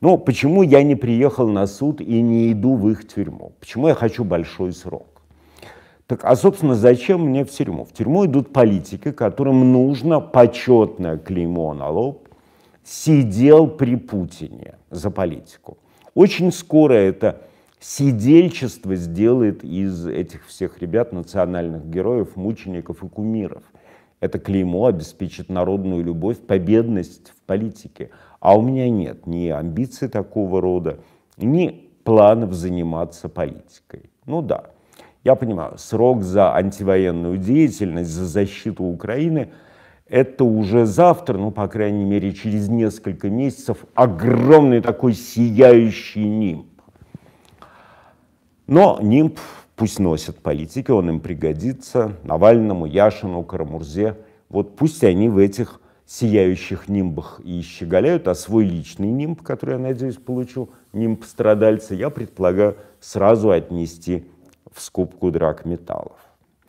Но почему я не приехал на суд и не иду в их тюрьму? Почему я хочу большой срок? Так, а, собственно, зачем мне в тюрьму? В тюрьму идут политики, которым нужно почетное клеймо на лоб «сидел при Путине» за политику. Очень скоро это сидельчество сделает из этих всех ребят национальных героев, мучеников и кумиров – это клеймо обеспечит народную любовь, победность в политике. А у меня нет ни амбиций такого рода, ни планов заниматься политикой. Ну да, я понимаю, срок за антивоенную деятельность, за защиту Украины – это уже завтра, ну, по крайней мере, через несколько месяцев, огромный такой сияющий нимб. Но нимб Пусть носят политики, он им пригодится, Навальному, Яшину, Карамурзе. Вот пусть они в этих сияющих нимбах и щеголяют, а свой личный нимб, который, я надеюсь, получил нимб страдальца, я предполагаю сразу отнести в скупку драк металлов.